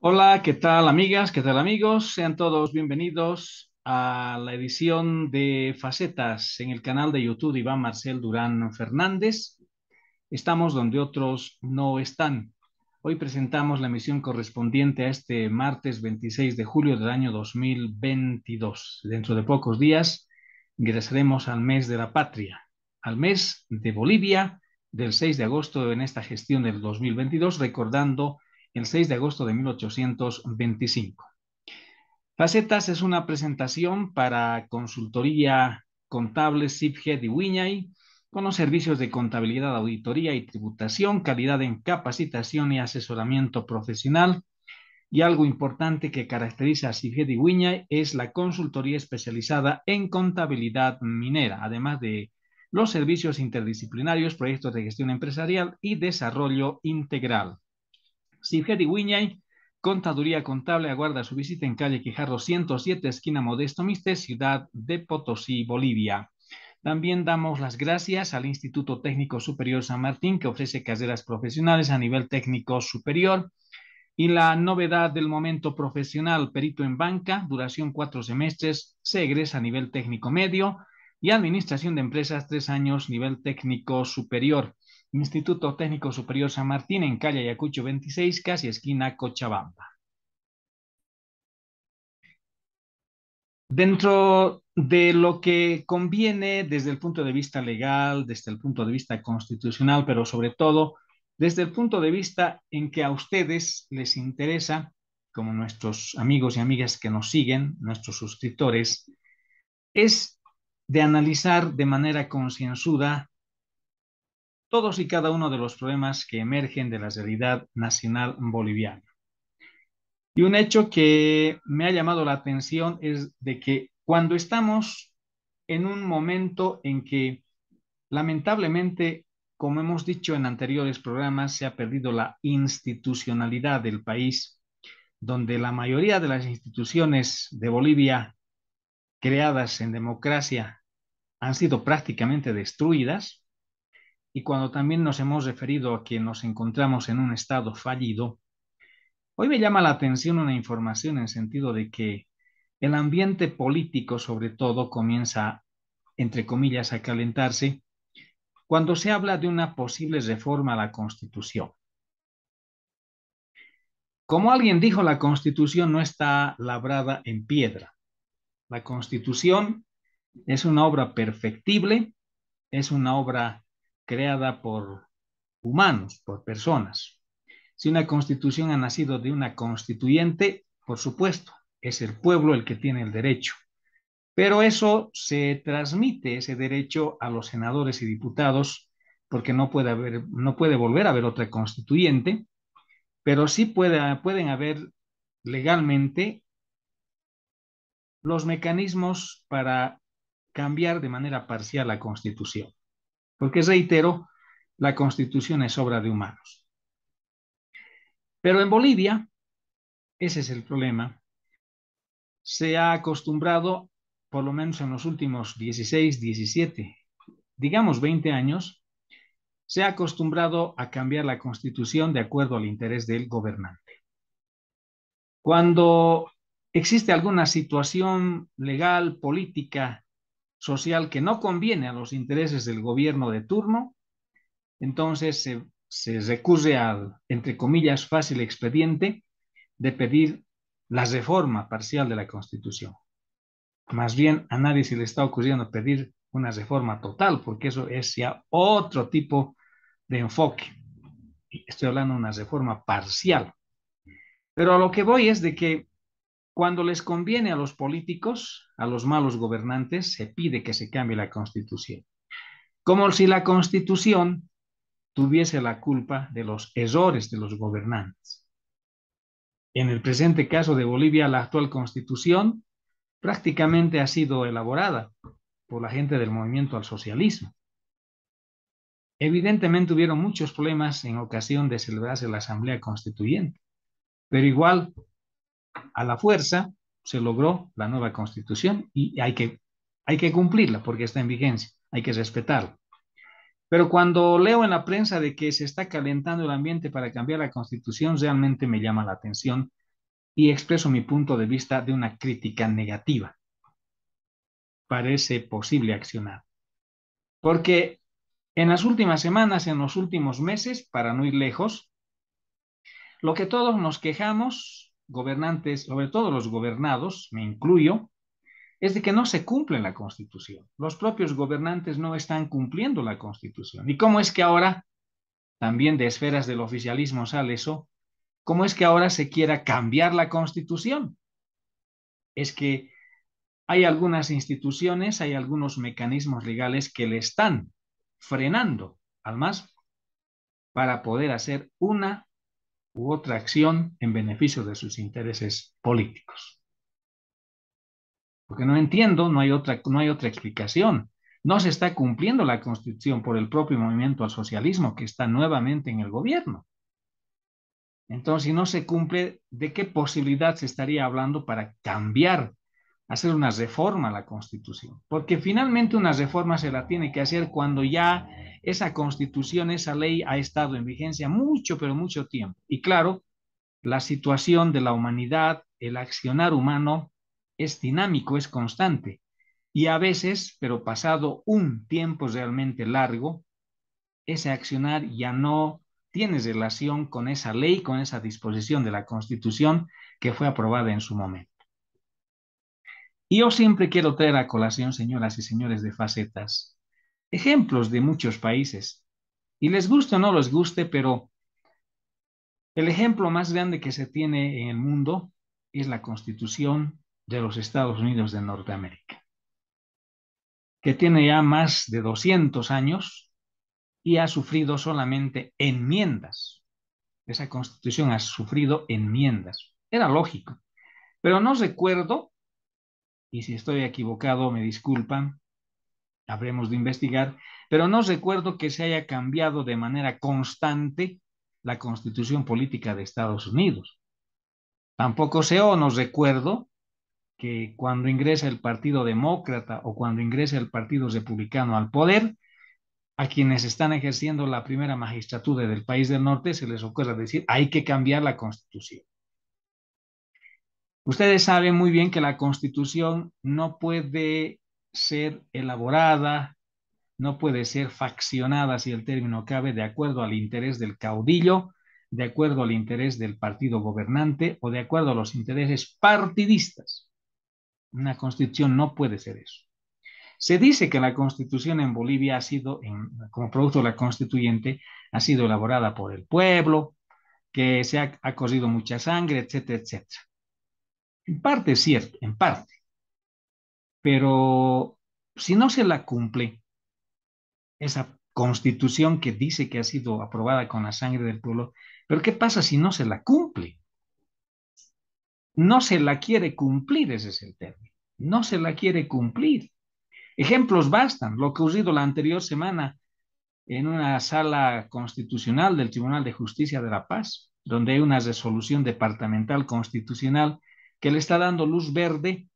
Hola, ¿qué tal amigas? ¿Qué tal amigos? Sean todos bienvenidos a la edición de Facetas en el canal de YouTube Iván Marcel Durán Fernández. Estamos donde otros no están. Hoy presentamos la emisión correspondiente a este martes 26 de julio del año 2022. Dentro de pocos días ingresaremos al mes de la patria, al mes de Bolivia del 6 de agosto en esta gestión del 2022, recordando el 6 de agosto de 1825. Facetas es una presentación para consultoría contable Siphead y Wiñay con los servicios de contabilidad, auditoría y tributación, calidad en capacitación y asesoramiento profesional. Y algo importante que caracteriza a Siphead y Wiñay es la consultoría especializada en contabilidad minera, además de los servicios interdisciplinarios, proyectos de gestión empresarial y desarrollo integral. Sirgeti Guiñay, Contaduría Contable, aguarda su visita en calle Quijarro 107, esquina Modesto Miste, ciudad de Potosí, Bolivia. También damos las gracias al Instituto Técnico Superior San Martín, que ofrece carreras profesionales a nivel técnico superior. Y la novedad del momento profesional, perito en banca, duración cuatro semestres, se a nivel técnico medio y administración de empresas tres años, nivel técnico superior. Instituto Técnico Superior San Martín en calle Ayacucho 26, casi esquina Cochabamba. Dentro de lo que conviene desde el punto de vista legal, desde el punto de vista constitucional, pero sobre todo desde el punto de vista en que a ustedes les interesa, como nuestros amigos y amigas que nos siguen, nuestros suscriptores, es de analizar de manera concienzuda todos y cada uno de los problemas que emergen de la realidad nacional boliviana. Y un hecho que me ha llamado la atención es de que cuando estamos en un momento en que lamentablemente, como hemos dicho en anteriores programas, se ha perdido la institucionalidad del país, donde la mayoría de las instituciones de Bolivia creadas en democracia han sido prácticamente destruidas, y cuando también nos hemos referido a que nos encontramos en un estado fallido, hoy me llama la atención una información en sentido de que el ambiente político sobre todo comienza, entre comillas, a calentarse cuando se habla de una posible reforma a la Constitución. Como alguien dijo, la Constitución no está labrada en piedra. La Constitución es una obra perfectible, es una obra creada por humanos, por personas. Si una constitución ha nacido de una constituyente, por supuesto, es el pueblo el que tiene el derecho. Pero eso se transmite, ese derecho, a los senadores y diputados, porque no puede, haber, no puede volver a haber otra constituyente, pero sí puede, pueden haber legalmente los mecanismos para cambiar de manera parcial la constitución porque reitero, la constitución es obra de humanos. Pero en Bolivia, ese es el problema, se ha acostumbrado, por lo menos en los últimos 16, 17, digamos 20 años, se ha acostumbrado a cambiar la constitución de acuerdo al interés del gobernante. Cuando existe alguna situación legal, política, social que no conviene a los intereses del gobierno de turno, entonces se, recurre al, entre comillas, fácil expediente de pedir la reforma parcial de la Constitución. Más bien a nadie se le está ocurriendo pedir una reforma total, porque eso es ya otro tipo de enfoque. Estoy hablando de una reforma parcial. Pero a lo que voy es de que cuando les conviene a los políticos, a los malos gobernantes, se pide que se cambie la constitución. Como si la constitución tuviese la culpa de los errores de los gobernantes. En el presente caso de Bolivia, la actual constitución prácticamente ha sido elaborada por la gente del movimiento al socialismo. Evidentemente hubieron muchos problemas en ocasión de celebrarse la Asamblea Constituyente, pero igual a la fuerza se logró la nueva constitución y hay que, hay que cumplirla porque está en vigencia, hay que respetarla. Pero cuando leo en la prensa de que se está calentando el ambiente para cambiar la constitución, realmente me llama la atención y expreso mi punto de vista de una crítica negativa. Parece posible accionar. Porque en las últimas semanas, en los últimos meses, para no ir lejos, lo que todos nos quejamos gobernantes, sobre todo los gobernados, me incluyo, es de que no se cumple la Constitución. Los propios gobernantes no están cumpliendo la Constitución. ¿Y cómo es que ahora, también de esferas del oficialismo sale eso, cómo es que ahora se quiera cambiar la Constitución? Es que hay algunas instituciones, hay algunos mecanismos legales que le están frenando al más para poder hacer una u otra acción en beneficio de sus intereses políticos. Porque no entiendo, no hay otra, no hay otra explicación. No se está cumpliendo la Constitución por el propio movimiento al socialismo que está nuevamente en el gobierno. Entonces, si no se cumple, ¿de qué posibilidad se estaría hablando para cambiar hacer una reforma a la constitución, porque finalmente una reforma se la tiene que hacer cuando ya esa constitución, esa ley ha estado en vigencia mucho, pero mucho tiempo. Y claro, la situación de la humanidad, el accionar humano es dinámico, es constante. Y a veces, pero pasado un tiempo realmente largo, ese accionar ya no tiene relación con esa ley, con esa disposición de la Constitución que fue aprobada en su momento. Y yo siempre quiero traer a colación, señoras y señores de facetas, ejemplos de muchos países. Y les guste o no les guste, pero el ejemplo más grande que se tiene en el mundo es la constitución de los Estados Unidos de Norteamérica, que tiene ya más de 200 años y ha sufrido solamente enmiendas. Esa constitución ha sufrido enmiendas. Era lógico. Pero no recuerdo y si estoy equivocado me disculpan, habremos de investigar, pero no recuerdo que se haya cambiado de manera constante la constitución política de Estados Unidos. Tampoco sé o no recuerdo que cuando ingresa el Partido Demócrata o cuando ingresa el Partido Republicano al poder, a quienes están ejerciendo la primera magistratura del país del norte se les ocurre decir hay que cambiar la constitución. Ustedes saben muy bien que la constitución no puede ser elaborada, no puede ser faccionada, si el término cabe, de acuerdo al interés del caudillo, de acuerdo al interés del partido gobernante o de acuerdo a los intereses partidistas. Una constitución no puede ser eso. Se dice que la constitución en Bolivia ha sido, como producto de la constituyente, ha sido elaborada por el pueblo, que se ha, ha mucha sangre, etcétera, etcétera. En parte es cierto, en parte. Pero si no se la cumple, esa constitución que dice que ha sido aprobada con la sangre del pueblo, pero ¿qué pasa si no se la cumple? No se la quiere cumplir, ese es el término. No se la quiere cumplir. Ejemplos bastan. Lo que ocurrido la anterior semana en una sala constitucional del Tribunal de Justicia de la Paz, donde hay una resolución departamental constitucional que le está dando luz verde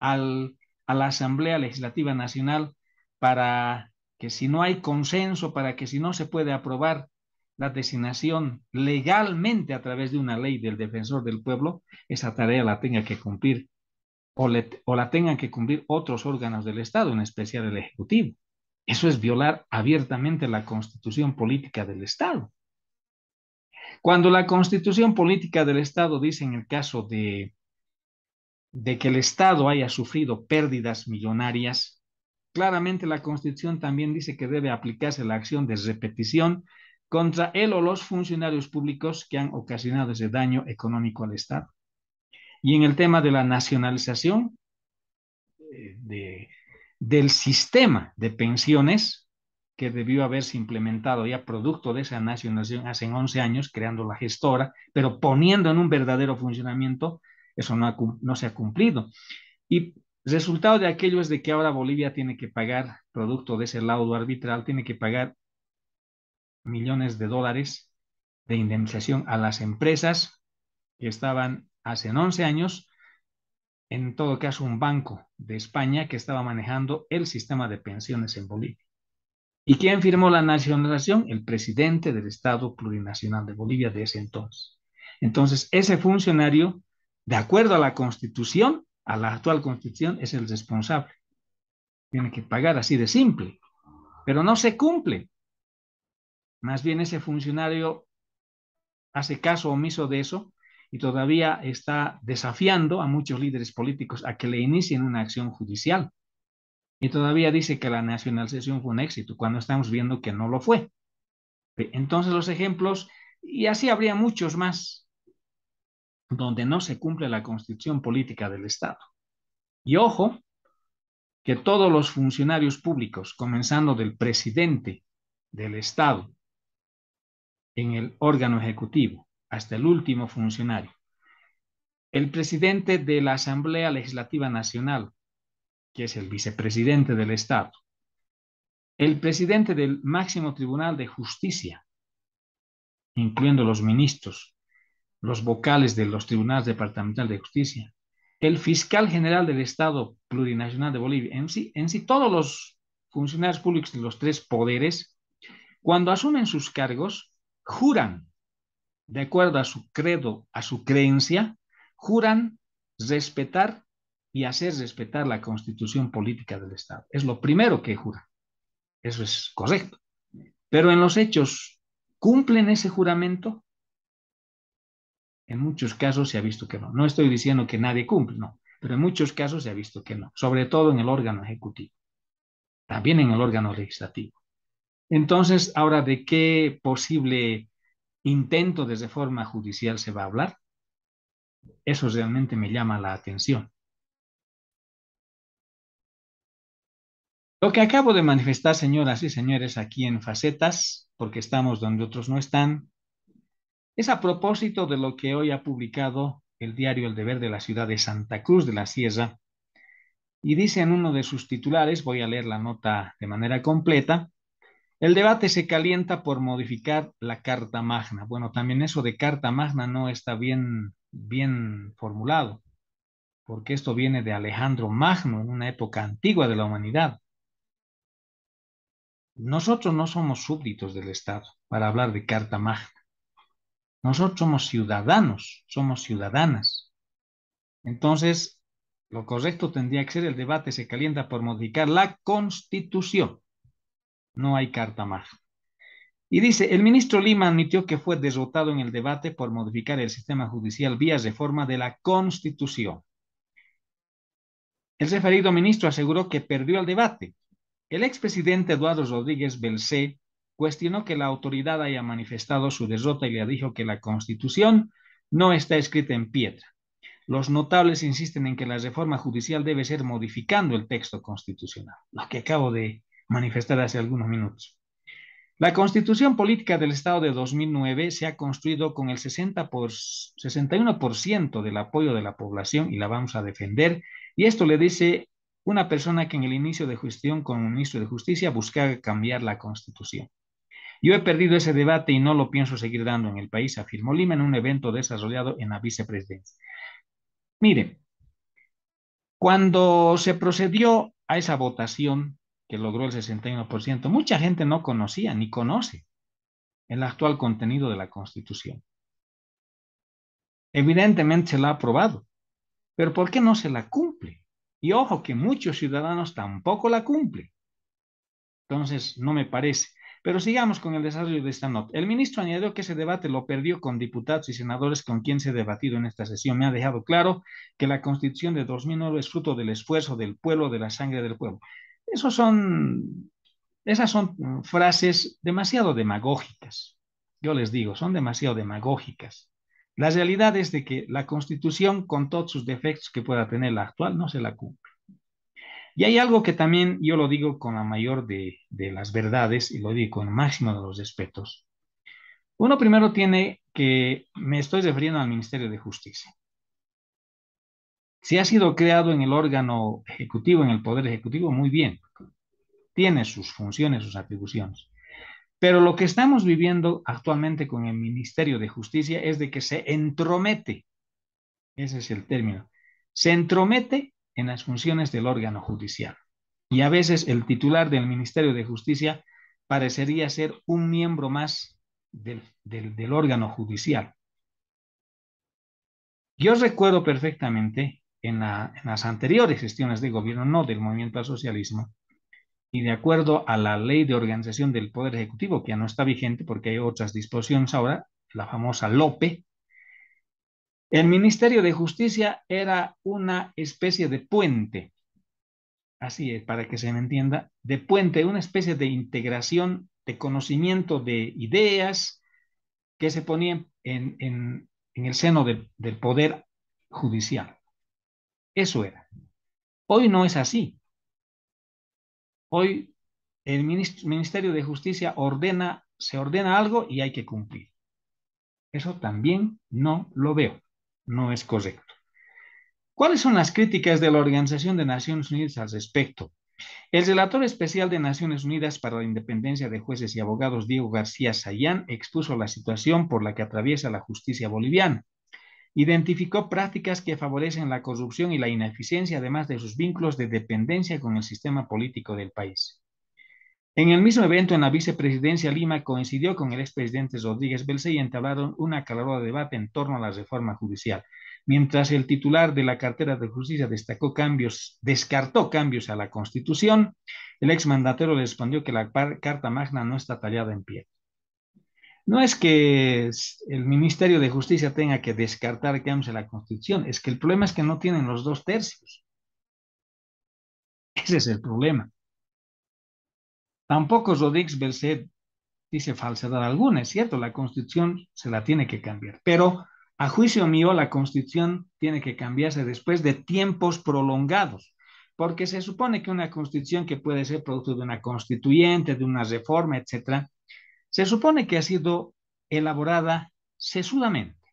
a la Asamblea Legislativa Nacional para que si no hay consenso, para que si no se puede aprobar la designación legalmente a través de una ley del defensor del pueblo, esa tarea la tenga que cumplir o la tengan que cumplir otros órganos del Estado, en especial el Ejecutivo. Eso es violar abiertamente la constitución política del Estado. Cuando la constitución política del Estado dice en el caso de, de que el Estado haya sufrido pérdidas millonarias, claramente la constitución también dice que debe aplicarse la acción de repetición contra él o los funcionarios públicos que han ocasionado ese daño económico al Estado. Y en el tema de la nacionalización eh, de, del sistema de pensiones, que debió haberse implementado ya producto de esa nacionalización hace 11 años, creando la gestora, pero poniendo en un verdadero funcionamiento, eso no, no se ha cumplido. Y resultado de aquello es de que ahora Bolivia tiene que pagar, producto de ese laudo arbitral, tiene que pagar millones de dólares de indemnización a las empresas que estaban hace 11 años, en todo caso un banco de España que estaba manejando el sistema de pensiones en Bolivia. ¿Y quién firmó la nacionalización? El presidente del Estado Plurinacional de Bolivia de ese entonces. Entonces, ese funcionario, de acuerdo a la constitución, a la actual constitución, es el responsable. Tiene que pagar así de simple, pero no se cumple. Más bien ese funcionario hace caso omiso de eso y todavía está desafiando a muchos líderes políticos a que le inicien una acción judicial y todavía dice que la nacionalización fue un éxito, cuando estamos viendo que no lo fue. Eh, entonces los ejemplos, y así habría muchos más, donde no se cumple la constitución política del Estado. Y ojo, que todos los funcionarios públicos, comenzando del presidente del Estado, en el órgano ejecutivo, hasta el último funcionario, el presidente de la Asamblea Legislativa Nacional, que es el vicepresidente del Estado, el presidente del máximo tribunal de justicia, incluyendo los ministros, los vocales de los tribunales departamentales de justicia, el fiscal general del Estado plurinacional de Bolivia, en sí, en sí todos los funcionarios públicos de los tres poderes, cuando asumen sus cargos, juran, de acuerdo a su credo, a su creencia, juran respetar y hacer respetar la constitución política del Estado. Es lo primero que jura. Eso es correcto. Pero en los hechos, ¿cumplen ese juramento? En muchos casos se ha visto que no. No estoy diciendo que nadie cumple, no, pero en muchos casos se ha visto que no, sobre todo en el órgano ejecutivo, también en el órgano legislativo. Entonces, ahora, ¿de qué posible intento de reforma judicial se va a hablar? Eso realmente me llama la atención. Lo que acabo de manifestar, señoras y señores, aquí en Facetas, porque estamos donde otros no están, es a propósito de lo que hoy ha publicado el diario El Deber de la ciudad de Santa Cruz de la Sierra, y dice en uno de sus titulares, voy a leer la nota de manera completa, el debate se calienta por modificar la Carta Magna. Bueno, también eso de Carta Magna no está bien, bien formulado, porque esto viene de Alejandro Magno, en una época antigua de la humanidad. Nosotros no somos súbditos del Estado, para hablar de Carta Magna. Nosotros somos ciudadanos, somos ciudadanas. Entonces, lo correcto tendría que ser el debate se calienta por modificar la Constitución. No hay Carta Magna. Y dice, el ministro Lima admitió que fue derrotado en el debate por modificar el sistema judicial vía reforma de la Constitución. El referido ministro aseguró que perdió el debate el expresidente Eduardo Rodríguez Belcé cuestionó que la autoridad haya manifestado su derrota y le dijo que la Constitución no está escrita en piedra. Los notables insisten en que la reforma judicial debe ser modificando el texto constitucional, lo que acabo de manifestar hace algunos minutos. La constitución política del Estado de 2009 se ha construido con el 60 por, 61% del apoyo de la población y la vamos a defender. Y esto le dice una persona que en el inicio de gestión con un ministro de Justicia buscaba cambiar la Constitución. Yo he perdido ese debate y no lo pienso seguir dando en el país, afirmó Lima en un evento desarrollado en la vicepresidencia. Mire, cuando se procedió a esa votación que logró el 61%, mucha gente no conocía ni conoce el actual contenido de la Constitución. Evidentemente se la ha aprobado, pero ¿por qué no se la cumple? Y ojo que muchos ciudadanos tampoco la cumplen. Entonces, no me parece. Pero sigamos con el desarrollo de esta nota. El ministro añadió que ese debate lo perdió con diputados y senadores con quien se ha debatido en esta sesión. Me ha dejado claro que la constitución de 2009 es fruto del esfuerzo del pueblo, de la sangre del pueblo. Esos son, esas son frases demasiado demagógicas. Yo les digo, son demasiado demagógicas. La realidad es de que la constitución, con todos sus defectos que pueda tener la actual, no se la cumple. Y hay algo que también yo lo digo con la mayor de, de las verdades y lo digo con el máximo de los respetos. Uno primero tiene que, me estoy refiriendo al Ministerio de Justicia. Si ha sido creado en el órgano ejecutivo, en el Poder Ejecutivo, muy bien. Tiene sus funciones, sus atribuciones. Pero lo que estamos viviendo actualmente con el Ministerio de Justicia es de que se entromete, ese es el término, se entromete en las funciones del órgano judicial. Y a veces el titular del Ministerio de Justicia parecería ser un miembro más del, órgano judicial. Yo recuerdo perfectamente en, las anteriores gestiones de gobierno, no del movimiento al socialismo, y de acuerdo a la ley de organización del Poder Ejecutivo, que ya no está vigente porque hay otras disposiciones ahora, la famosa LOPE, el Ministerio de Justicia era una especie de puente, así es, para que se me entienda, de puente, una especie de integración de conocimiento de ideas que se ponían en, el seno del Poder Judicial. Eso era. Hoy no es así. Hoy el Ministerio de Justicia ordena, se ordena algo y hay que cumplir. Eso también no lo veo, no es correcto. ¿Cuáles son las críticas de la Organización de Naciones Unidas al respecto? El relator especial de Naciones Unidas para la Independencia de Jueces y Abogados, Diego García Sayán, expuso la situación por la que atraviesa la justicia boliviana. Identificó prácticas que favorecen la corrupción y la ineficiencia, además de sus vínculos de dependencia con el sistema político del país. En el mismo evento, en la vicepresidencia Lima coincidió con el expresidente Rodríguez Belcé y entablaron una calorosa debate en torno a la reforma judicial. Mientras el titular de la cartera de justicia destacó cambios, descartó cambios a la constitución, el le respondió que la carta magna no está tallada en piedra. No es que el Ministerio de Justicia tenga que descartar que la Constitución, es que el problema es que no tienen los dos tercios. Ese es el problema. Tampoco Rodríguez Belcet dice falsedad alguna, es cierto, la Constitución se la tiene que cambiar, pero a juicio mío la Constitución tiene que cambiarse después de tiempos prolongados, porque se supone que una Constitución que puede ser producto de una constituyente, de una reforma, etcétera, se supone que ha sido elaborada sesudamente,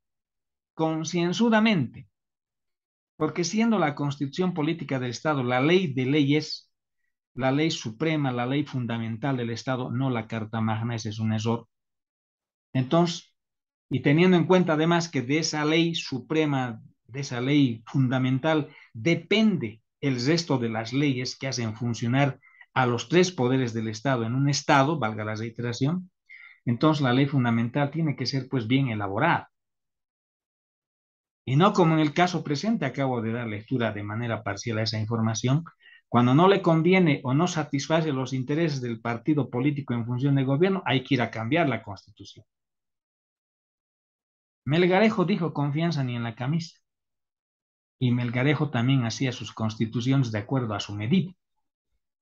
concienzudamente, porque siendo la constitución política del Estado la ley de leyes, la ley suprema, la ley fundamental del Estado, no la Carta Magna, ese es un error. Entonces, y teniendo en cuenta además que de esa ley suprema, de esa ley fundamental, depende el resto de las leyes que hacen funcionar a los tres poderes del Estado en un Estado, valga la reiteración, entonces la ley fundamental tiene que ser pues bien elaborada. Y no como en el caso presente, acabo de dar lectura de manera parcial a esa información, cuando no le conviene o no satisface los intereses del partido político en función del gobierno, hay que ir a cambiar la constitución. Melgarejo dijo confianza ni en la camisa. Y Melgarejo también hacía sus constituciones de acuerdo a su medida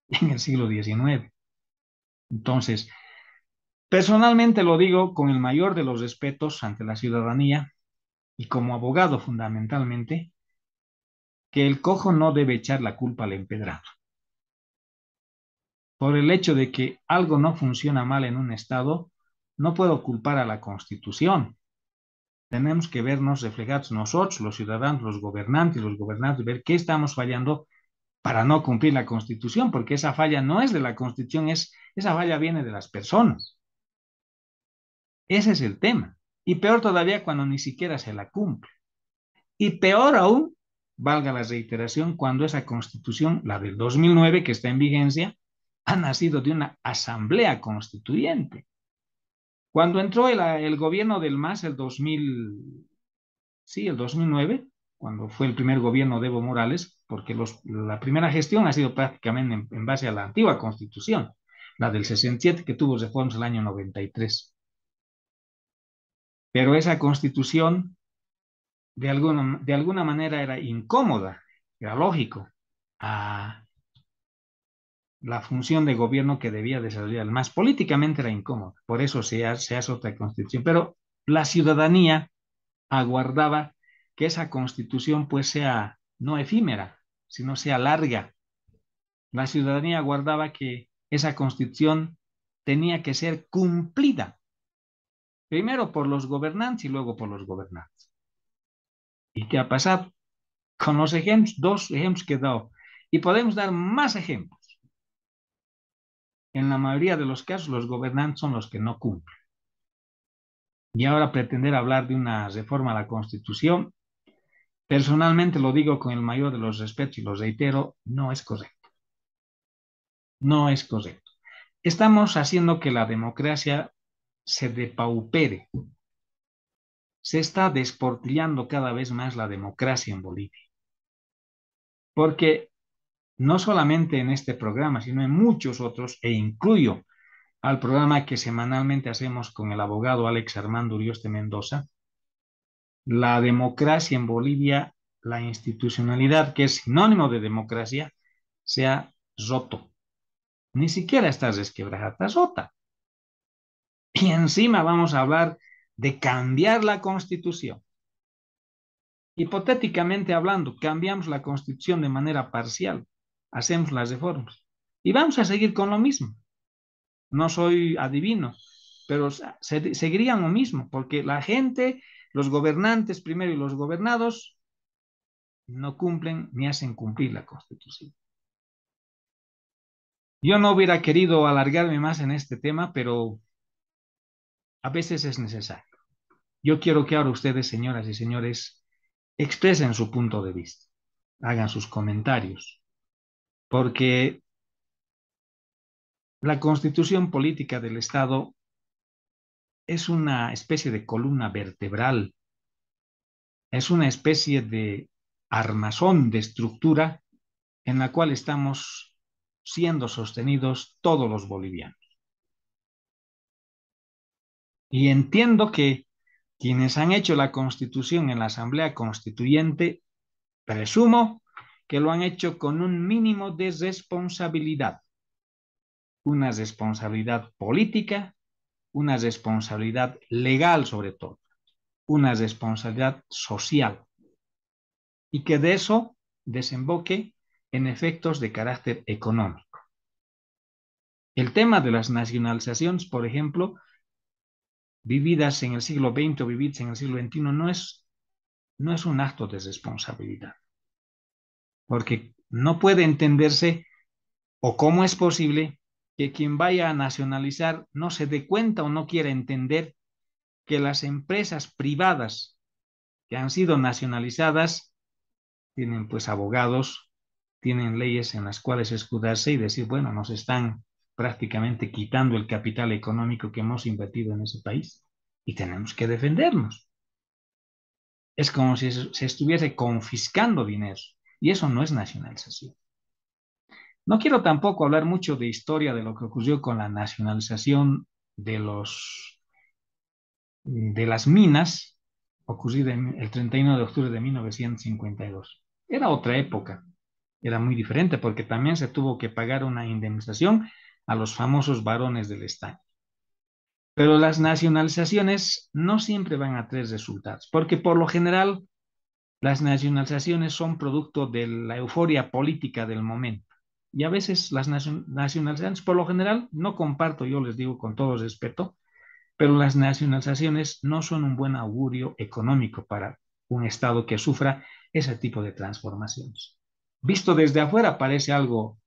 en el siglo XIX. Entonces, Personalmente lo digo con el mayor de los respetos ante la ciudadanía y como abogado fundamentalmente, que el cojo no debe echar la culpa al empedrado. Por el hecho de que algo no funciona mal en un Estado, no puedo culpar a la Constitución. Tenemos que vernos reflejados nosotros, los ciudadanos, los gobernantes, los gobernantes, ver qué estamos fallando para no cumplir la Constitución, porque esa falla no es de la Constitución, es, esa falla viene de las personas. Ese es el tema. Y peor todavía cuando ni siquiera se la cumple. Y peor aún, valga la reiteración, cuando esa constitución, la del 2009 que está en vigencia, ha nacido de una asamblea constituyente. Cuando entró el, gobierno del MAS el 2000, sí, el 2009, cuando fue el primer gobierno de Evo Morales, porque la primera gestión ha sido prácticamente en, base a la antigua constitución, la del 67 que tuvo reformas el año 93. Pero esa constitución de alguna, de alguna manera era incómoda, era lógico, a la función de gobierno que debía desarrollar. Más políticamente era incómoda, por eso se, se hace otra constitución. Pero la ciudadanía aguardaba que esa constitución pues sea no efímera, sino sea larga. La ciudadanía aguardaba que esa constitución tenía que ser cumplida Primero por los gobernantes y luego por los gobernantes. ¿Y qué ha pasado? Con los ejemplos, dos ejemplos que he Y podemos dar más ejemplos. En la mayoría de los casos, los gobernantes son los que no cumplen. Y ahora pretender hablar de una reforma a la Constitución, personalmente lo digo con el mayor de los respetos y los reitero, no es correcto. No es correcto. Estamos haciendo que la democracia se depaupere. Se está desportillando cada vez más la democracia en Bolivia. Porque no solamente en este programa, sino en muchos otros, e incluyo al programa que semanalmente hacemos con el abogado Alex Armando de Mendoza, la democracia en Bolivia, la institucionalidad que es sinónimo de democracia, se ha roto. Ni siquiera estás desquebrada está rota. Y encima vamos a hablar de cambiar la constitución. Hipotéticamente hablando, cambiamos la constitución de manera parcial, hacemos las reformas y vamos a seguir con lo mismo. No soy adivino, pero seguirían lo mismo, porque la gente, los gobernantes primero y los gobernados, no cumplen ni hacen cumplir la constitución. Yo no hubiera querido alargarme más en este tema, pero a veces es necesario. Yo quiero que ahora ustedes, señoras y señores, expresen su punto de vista, hagan sus comentarios, porque la constitución política del Estado es una especie de columna vertebral, es una especie de armazón de estructura en la cual estamos siendo sostenidos todos los bolivianos. Y entiendo que quienes han hecho la constitución en la Asamblea Constituyente, presumo que lo han hecho con un mínimo de responsabilidad. Una responsabilidad política, una responsabilidad legal sobre todo, una responsabilidad social. Y que de eso desemboque en efectos de carácter económico. El tema de las nacionalizaciones, por ejemplo, vividas en el siglo XX o vividas en el siglo XXI no es, no es un acto de responsabilidad. Porque no puede entenderse o cómo es posible que quien vaya a nacionalizar no se dé cuenta o no quiera entender que las empresas privadas que han sido nacionalizadas tienen pues abogados, tienen leyes en las cuales escudarse y decir, bueno, nos están prácticamente quitando el capital económico que hemos invertido en ese país y tenemos que defendernos. Es como si se estuviese confiscando dinero y eso no es nacionalización. No quiero tampoco hablar mucho de historia de lo que ocurrió con la nacionalización de, los, de las minas ocurrida el 31 de octubre de 1952. Era otra época, era muy diferente porque también se tuvo que pagar una indemnización a los famosos varones del estaño. Pero las nacionalizaciones no siempre van a tres resultados, porque por lo general las nacionalizaciones son producto de la euforia política del momento. Y a veces las nacionalizaciones, por lo general, no comparto, yo les digo con todo respeto, pero las nacionalizaciones no son un buen augurio económico para un Estado que sufra ese tipo de transformaciones. Visto desde afuera parece algo,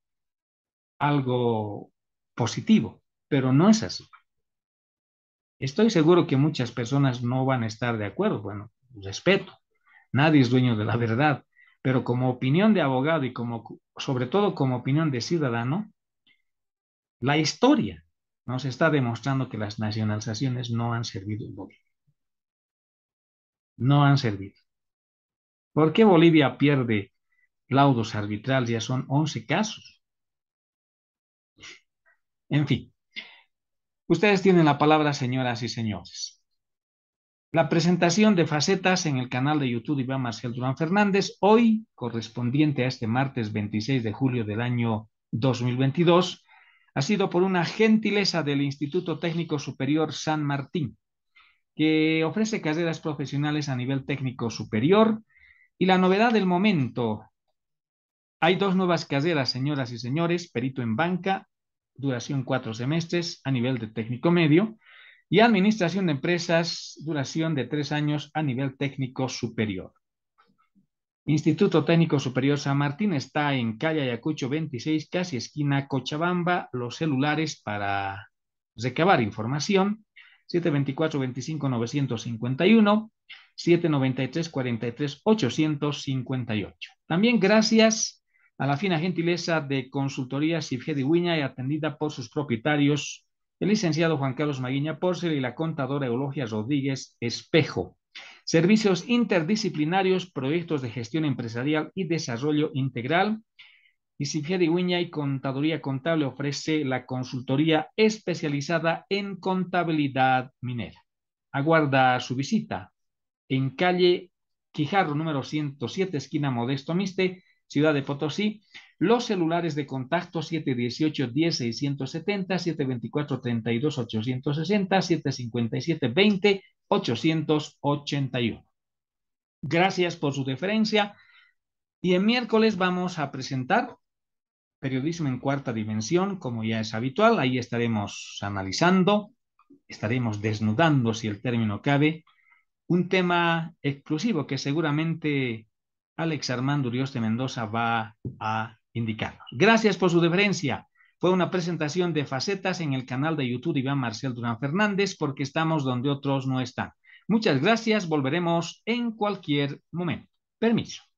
algo positivo, pero no es así. Estoy seguro que muchas personas no van a estar de acuerdo. Bueno, respeto. Nadie es dueño de la verdad. Pero como opinión de abogado y como, sobre todo como opinión de ciudadano, la historia nos está demostrando que las nacionalizaciones no han servido en Bolivia. No han servido. ¿Por qué Bolivia pierde laudos arbitrales? Ya son 11 casos. En fin, ustedes tienen la palabra, señoras y señores. La presentación de facetas en el canal de YouTube de Iván Marcial Durán Fernández, hoy correspondiente a este martes 26 de julio del año 2022, ha sido por una gentileza del Instituto Técnico Superior San Martín, que ofrece carreras profesionales a nivel técnico superior. Y la novedad del momento, hay dos nuevas carreras, señoras y señores, perito en banca duración cuatro semestres a nivel de técnico medio, y Administración de Empresas, duración de tres años a nivel técnico superior. Instituto Técnico Superior San Martín está en calle Ayacucho 26, casi esquina Cochabamba. Los celulares para recabar información 724-25-951, 793-43-858. También gracias a la fina gentileza de Consultoría Sifje de y atendida por sus propietarios, el licenciado Juan Carlos Maguiña Porcel y la contadora Eulogia Rodríguez Espejo. Servicios interdisciplinarios, proyectos de gestión empresarial y desarrollo integral. Y Sifje de y Contaduría Contable ofrece la consultoría especializada en contabilidad minera. Aguarda su visita en calle Quijarro número 107, esquina Modesto Miste, Ciudad de Potosí, los celulares de contacto 718 10 724-32-860, 757-20-881. Gracias por su deferencia. Y el miércoles vamos a presentar periodismo en cuarta dimensión, como ya es habitual. Ahí estaremos analizando, estaremos desnudando, si el término cabe, un tema exclusivo que seguramente Alex Armando Urioste de Mendoza va a indicarnos. Gracias por su deferencia. Fue una presentación de facetas en el canal de YouTube Iván Marcel Durán Fernández porque estamos donde otros no están. Muchas gracias. Volveremos en cualquier momento. Permiso.